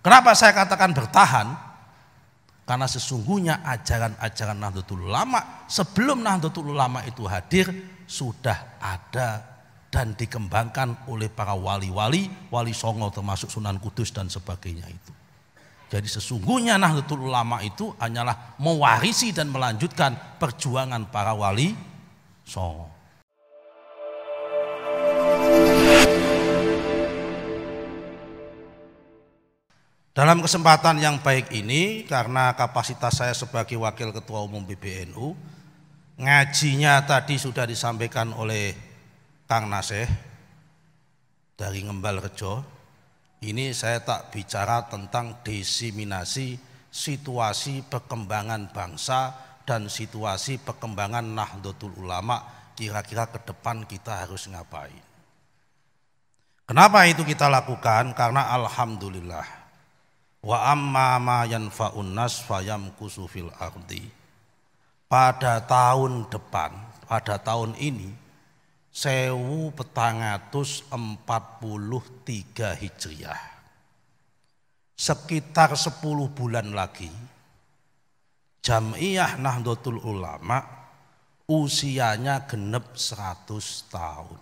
Kenapa saya katakan bertahan? Karena sesungguhnya ajaran-ajaran Nahdlatul Ulama sebelum Nahdlatul Ulama itu hadir sudah ada dan dikembangkan oleh para wali-wali, wali songo termasuk Sunan Kudus dan sebagainya itu. Jadi sesungguhnya Nahdlatul Ulama itu hanyalah mewarisi dan melanjutkan perjuangan para wali songo. Dalam kesempatan yang baik ini, karena kapasitas saya sebagai Wakil Ketua Umum PBNU, ngajinya tadi sudah disampaikan oleh Kang Naseh dari Ngembal Rejo. Ini saya tak bicara tentang desiminasi situasi perkembangan bangsa dan situasi perkembangan Nahdlatul Ulama kira-kira ke depan kita harus ngapain. Kenapa itu kita lakukan? Karena Alhamdulillah Wa amma ma yanfa'un nas fayamkusu fil ardi. Pada tahun depan, pada tahun ini, sewu petangatus empat puluh tiga hijriah. Sekitar sepuluh bulan lagi, Jam'iyah Nahdlatul Ulama usianya genep seratus tahun.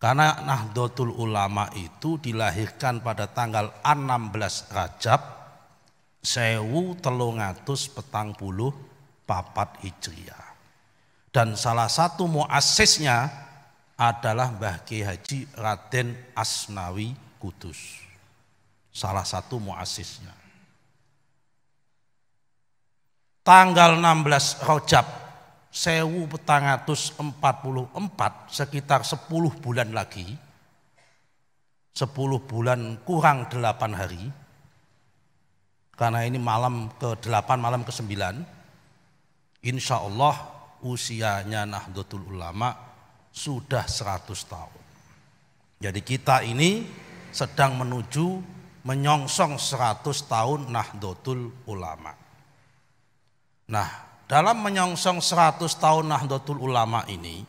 Karena Nahdlatul Ulama itu dilahirkan pada tanggal 16 Rajab sewu telungatus petang puluh papat Hijriah. Dan salah satu muasisnya adalah Mbah Ki Haji Raden Asnawi Kudus. Salah satu muasisnya. Tanggal 16 Rajab Sewu petangatus empat puluh empat sekitar sepuluh bulan lagi sepuluh bulan kurang delapan hari karena ini malam ke delapan malam ke-9 insya Allah usianya Nahdlatul Ulama sudah seratus tahun jadi kita ini sedang menuju menyongsong seratus tahun Nahdlatul Ulama nah dalam menyongsong 100 tahun Nahdlatul Ulama ini,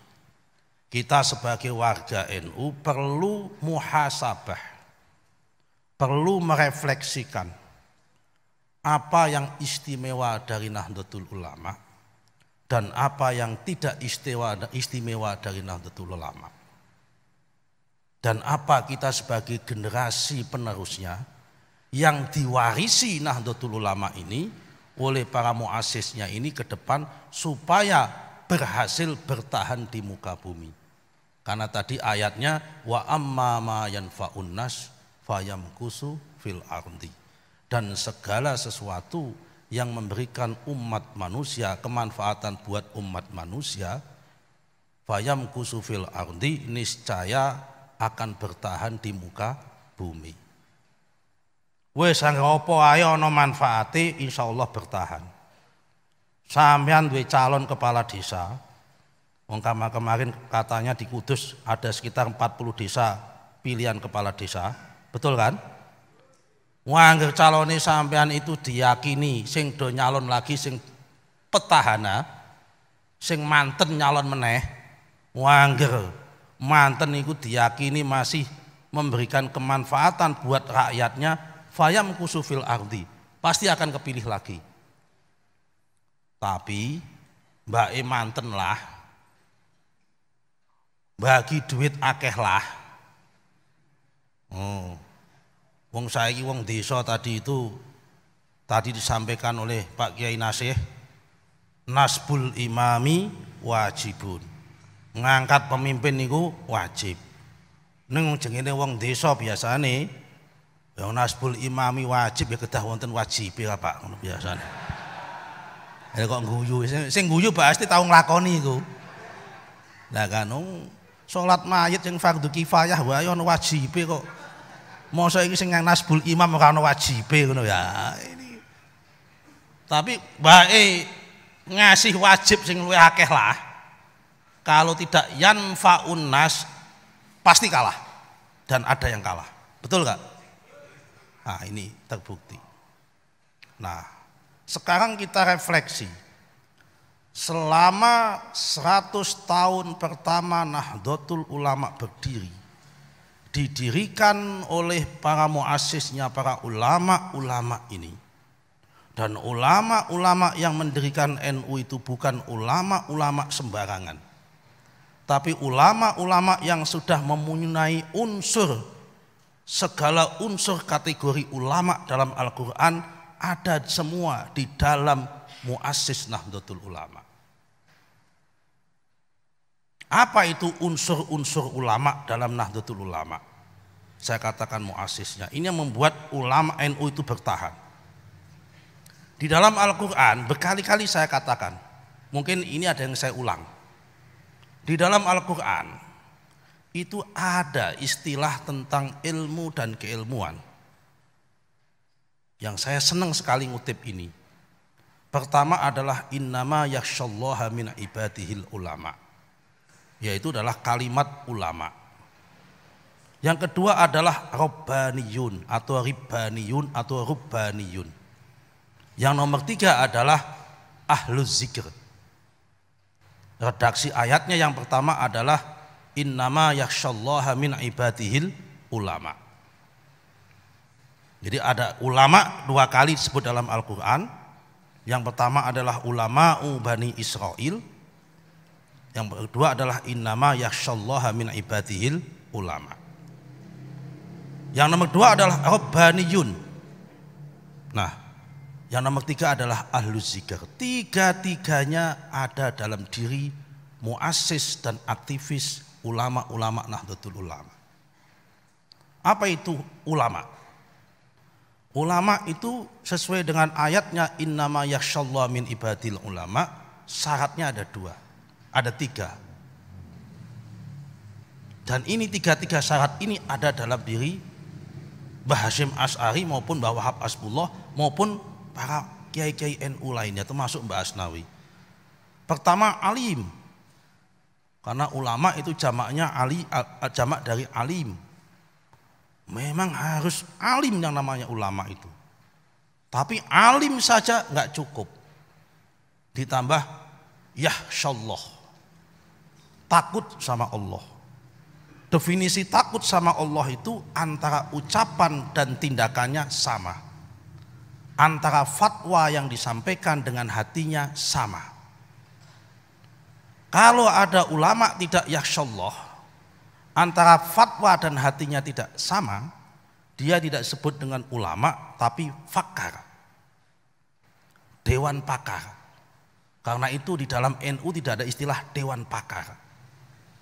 kita sebagai warga NU perlu muhasabah, perlu merefleksikan apa yang istimewa dari Nahdlatul Ulama dan apa yang tidak istimewa, istimewa dari Nahdlatul Ulama. Dan apa kita sebagai generasi penerusnya yang diwarisi Nahdlatul Ulama ini oleh para muasisnya ini ke depan supaya berhasil bertahan di muka bumi. Karena tadi ayatnya wa amma ma yanfa'un nas fayamkusu fil ardi. Dan segala sesuatu yang memberikan umat manusia kemanfaatan buat umat manusia fayamkusu fil ardi niscaya akan bertahan di muka bumi. Wes sangga apa ae ana insya Allah bertahan. Sampean duwe calon kepala desa. Wong kemarin katanya di Kudus ada sekitar 40 desa pilihan kepala desa. Betul kan? Wangger calone sampean itu diyakini sing do nyalon lagi sing petahana sing manten nyalon meneh. Wangger manten itu diyakini masih memberikan kemanfaatan buat rakyatnya fayam kusufil ardi. Pasti akan kepilih lagi. Tapi Mbak E manten lah. Bagi duit akeh lah. Hmm. Wong saiki wong desa tadi itu tadi disampaikan oleh Pak Kiai Nasih nasbul imami wajibun ngangkat pemimpin niku wajib neng jengene wong desa biasane yang nasbul imami wajib ya kedah wonten wajib ya Pak ngono biasane. Ya kok guyu, sing guyu pasti tau nglakoni iku. Lah kan salat mayit sing fardhu kifayah wae wajib ya wajibe kok. Masa iki sing nasbul imam ora wajib, wajibe ngono ya. Ini. Tapi bae ngasih wajib sing luwih akeh lah. Kalau tidak yanfaun nas pasti kalah dan ada yang kalah. Betul nggak? Nah ini terbukti. Nah sekarang kita refleksi. Selama 100 tahun pertama Nahdlatul Ulama berdiri, didirikan oleh para muasisnya para ulama-ulama ini. Dan ulama-ulama yang mendirikan NU itu bukan ulama-ulama sembarangan. Tapi ulama-ulama yang sudah mempunyai unsur segala unsur kategori ulama dalam Al-Quran ada semua di dalam muassis Nahdlatul Ulama. Apa itu unsur-unsur ulama dalam Nahdlatul Ulama? Saya katakan Muassisnya Ini yang membuat ulama NU itu bertahan. Di dalam Al-Quran berkali-kali saya katakan, mungkin ini ada yang saya ulang. Di dalam Al-Quran itu ada istilah tentang ilmu dan keilmuan. Yang saya senang sekali ngutip ini. Pertama adalah innama yakshallaha min ibadihil ulama. Yaitu adalah kalimat ulama. Yang kedua adalah robbaniyun atau ribaniyun atau rubbaniyun. Yang nomor tiga adalah ahlu zikr. Redaksi ayatnya yang pertama adalah innama yakhsyallaha min ibadihil ulama. Jadi ada ulama dua kali disebut dalam Al-Qur'an. Yang pertama adalah ulama Bani Israel. Yang kedua adalah innama yakhsyallaha min ibadihil ulama. Yang nomor dua adalah Rabbaniyun. Nah, yang nomor tiga adalah ahlus zikr. Tiga-tiganya ada dalam diri muasis dan aktivis ulama-ulama Nahdlatul Ulama. Apa itu ulama? Ulama itu sesuai dengan ayatnya innama yakhsyallahu min ibadil ulama, syaratnya ada dua, ada tiga. Dan ini tiga-tiga syarat ini ada dalam diri Bahasim As'ari maupun Mbah Wahab Asbullah maupun para kiai-kiai NU lainnya termasuk Mbak Asnawi. Pertama alim, karena ulama itu jamaknya ali, jamak dari alim. Memang harus alim yang namanya ulama itu. Tapi alim saja nggak cukup. Ditambah yahsyallah. Takut sama Allah. Definisi takut sama Allah itu antara ucapan dan tindakannya sama. Antara fatwa yang disampaikan dengan hatinya sama. Kalau ada ulama tidak yakshallah, antara fatwa dan hatinya tidak sama, dia tidak sebut dengan ulama, tapi fakar. Dewan pakar. Karena itu di dalam NU tidak ada istilah dewan pakar.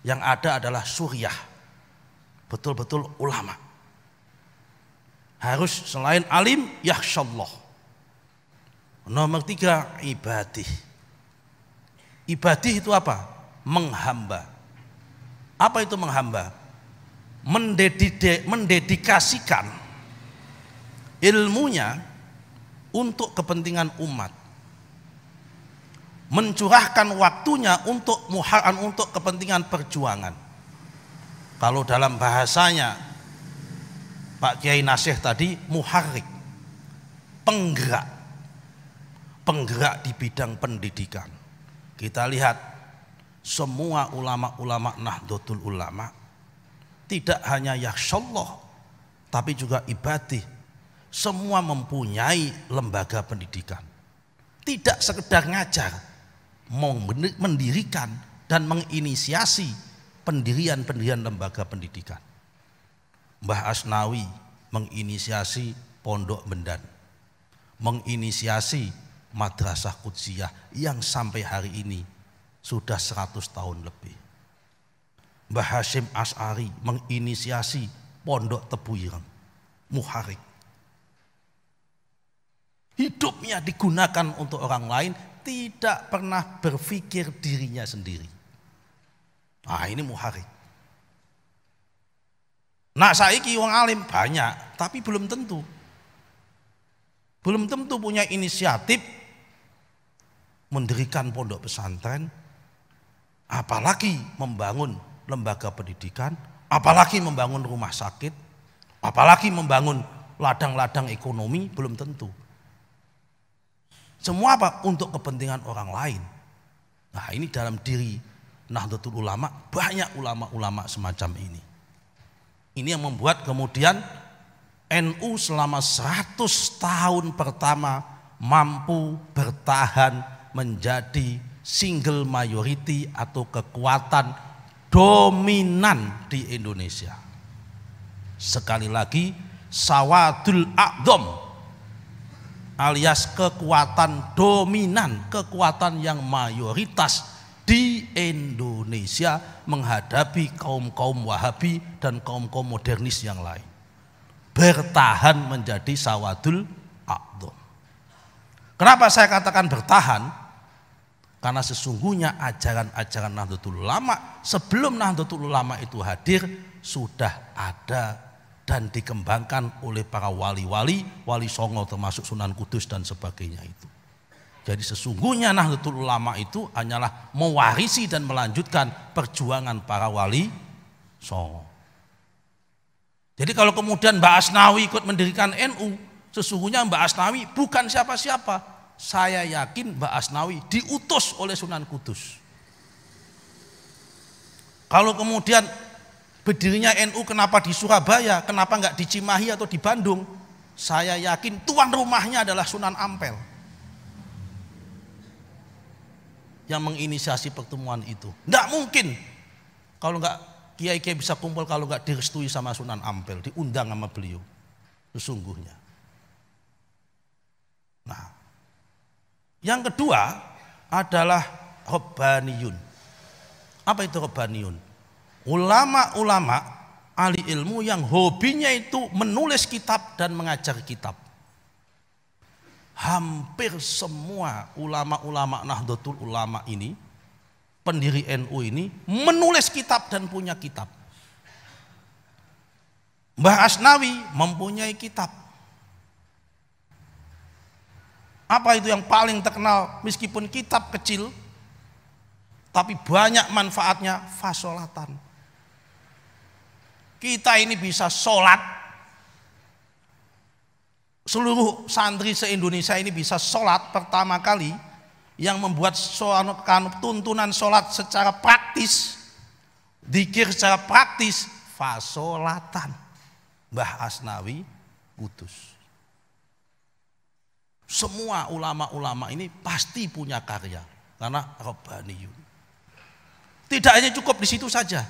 Yang ada adalah suriah. Betul-betul ulama. Harus selain alim, yakshallah. Nomor tiga, ibadih Ibadih itu apa? Menghamba. Apa itu menghamba? mendedikasikan ilmunya untuk kepentingan umat. Mencurahkan waktunya untuk muhaan untuk kepentingan perjuangan. Kalau dalam bahasanya Pak Kiai Nasih tadi muharik, penggerak. Penggerak di bidang pendidikan kita lihat semua ulama-ulama Nahdlatul Ulama tidak hanya yakshallah tapi juga ibadih. Semua mempunyai lembaga pendidikan. Tidak sekedar ngajar, mau mendirikan dan menginisiasi pendirian-pendirian lembaga pendidikan. Mbah Asnawi menginisiasi Pondok Mendan, menginisiasi Madrasah Kudsiyah yang sampai hari ini sudah 100 tahun lebih. Mbah Hashim As'ari menginisiasi pondok tebu ireng, muharik. Hidupnya digunakan untuk orang lain, tidak pernah berpikir dirinya sendiri. Nah ini muharik. Nah saiki wong alim banyak, tapi belum tentu. Belum tentu punya inisiatif mendirikan pondok pesantren, apalagi membangun lembaga pendidikan, apalagi membangun rumah sakit, apalagi membangun ladang-ladang ekonomi, belum tentu. Semua apa? Untuk kepentingan orang lain. Nah ini dalam diri Nahdlatul Ulama, banyak ulama-ulama semacam ini. Ini yang membuat kemudian NU selama 100 tahun pertama mampu bertahan menjadi single majority atau kekuatan dominan di Indonesia. Sekali lagi, sawadul akdom alias kekuatan dominan, kekuatan yang mayoritas di Indonesia menghadapi kaum-kaum wahabi dan kaum-kaum modernis yang lain. Bertahan menjadi sawadul akdom. Kenapa saya katakan bertahan? Karena sesungguhnya ajaran-ajaran Nahdlatul Ulama sebelum Nahdlatul Ulama itu hadir sudah ada dan dikembangkan oleh para wali-wali, wali songo termasuk Sunan Kudus dan sebagainya itu. Jadi sesungguhnya Nahdlatul Ulama itu hanyalah mewarisi dan melanjutkan perjuangan para wali songo. Jadi kalau kemudian Mbak Asnawi ikut mendirikan NU, Sesungguhnya Mbak Asnawi bukan siapa-siapa. Saya yakin Mbak Asnawi diutus oleh Sunan Kudus. Kalau kemudian berdirinya NU kenapa di Surabaya, kenapa nggak di Cimahi atau di Bandung? Saya yakin tuan rumahnya adalah Sunan Ampel. Yang menginisiasi pertemuan itu. Nggak mungkin kalau nggak kiai-kiai bisa kumpul kalau nggak direstui sama Sunan Ampel, diundang sama beliau sesungguhnya. Yang kedua adalah Hobaniun. Apa itu Hobaniun? Ulama-ulama ahli ilmu yang hobinya itu menulis kitab dan mengajar kitab. Hampir semua ulama-ulama Nahdlatul Ulama ini, pendiri NU ini menulis kitab dan punya kitab. Mbah Asnawi mempunyai kitab apa itu yang paling terkenal meskipun kitab kecil tapi banyak manfaatnya fasolatan. Kita ini bisa sholat. Seluruh santri se-Indonesia ini bisa sholat pertama kali yang membuat tuntunan sholat secara praktis, dikir secara praktis, fasolatan. Mbah Asnawi Kudus. Semua ulama-ulama ini pasti punya karya karena Rabbaniyun. Tidak hanya cukup di situ saja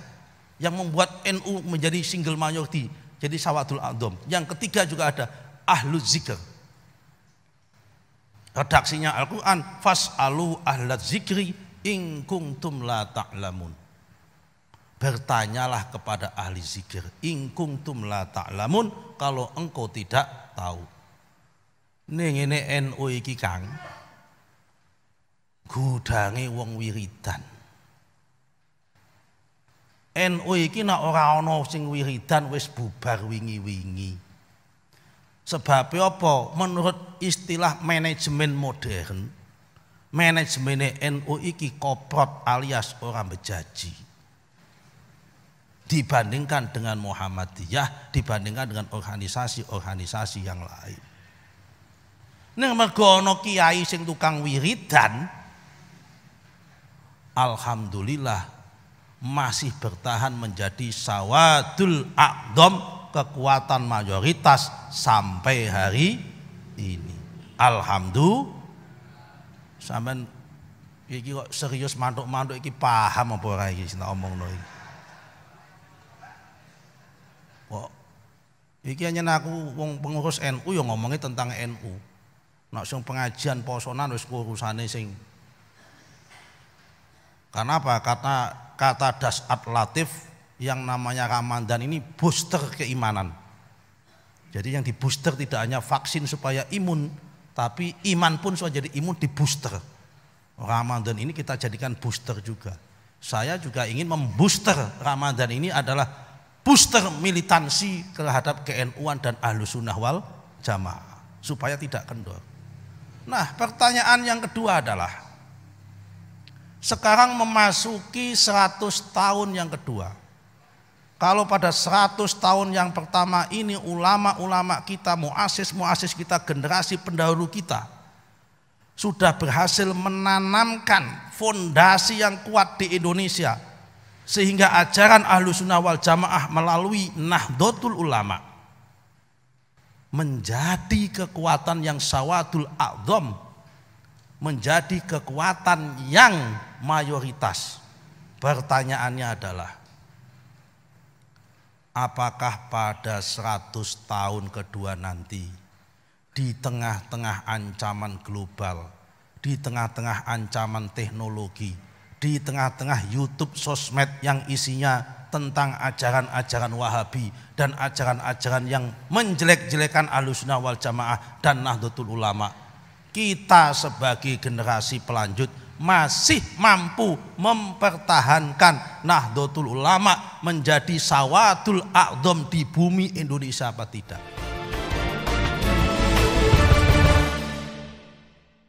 yang membuat NU menjadi single majority, jadi Sawadul Adom. Yang ketiga juga ada Ahlu Zikr. Redaksinya Al-Quran, alu ahlat zikri ingkung tumla la ta'lamun. Bertanyalah kepada ahli zikir, ingkung tumla la ta'lamun, kalau engkau tidak tahu. Ning ini NU iki Kang. Gudange wong wiridan. NU iki nak ora ana sing wiridan wis bubar wingi-wingi. Sebab apa? Menurut istilah manajemen modern, manajemen NU iki koprot alias orang bejaji dibandingkan dengan Muhammadiyah, dibandingkan dengan organisasi-organisasi yang lain. Neng mergo ana kiai sing tukang wiridan alhamdulillah masih bertahan menjadi sawadul akdom kekuatan mayoritas sampai hari ini. Alhamdulillah. Sampean iki kok serius mantuk-mantuk iki paham apa ora iki sing omong iki. Kok iki hanya aku wong pengurus NU yang ngomongi tentang NU. Nak sing pengajian posonan wis urusane sing. Karena apa? Kata kata das latif yang namanya Ramadan ini booster keimanan. Jadi yang di booster tidak hanya vaksin supaya imun, tapi iman pun supaya jadi imun di booster. Ramadan ini kita jadikan booster juga. Saya juga ingin membooster Ramadan ini adalah booster militansi terhadap knu dan Ahlus sunnah wal jamaah. Supaya tidak kendor. Nah, pertanyaan yang kedua adalah sekarang memasuki 100 tahun yang kedua. Kalau pada 100 tahun yang pertama ini ulama-ulama kita, muasis-muasis kita, generasi pendahulu kita sudah berhasil menanamkan fondasi yang kuat di Indonesia sehingga ajaran ahlu sunnah wal jamaah melalui nahdlatul ulama menjadi kekuatan yang sawadul a'zam menjadi kekuatan yang mayoritas. Pertanyaannya adalah apakah pada 100 tahun kedua nanti di tengah-tengah ancaman global, di tengah-tengah ancaman teknologi, di tengah-tengah YouTube sosmed yang isinya tentang ajaran-ajaran wahabi dan ajaran-ajaran yang menjelek-jelekan alusna wal jamaah dan nahdlatul ulama. Kita sebagai generasi pelanjut masih mampu mempertahankan nahdlatul ulama menjadi sawatul akdom di bumi Indonesia apa tidak?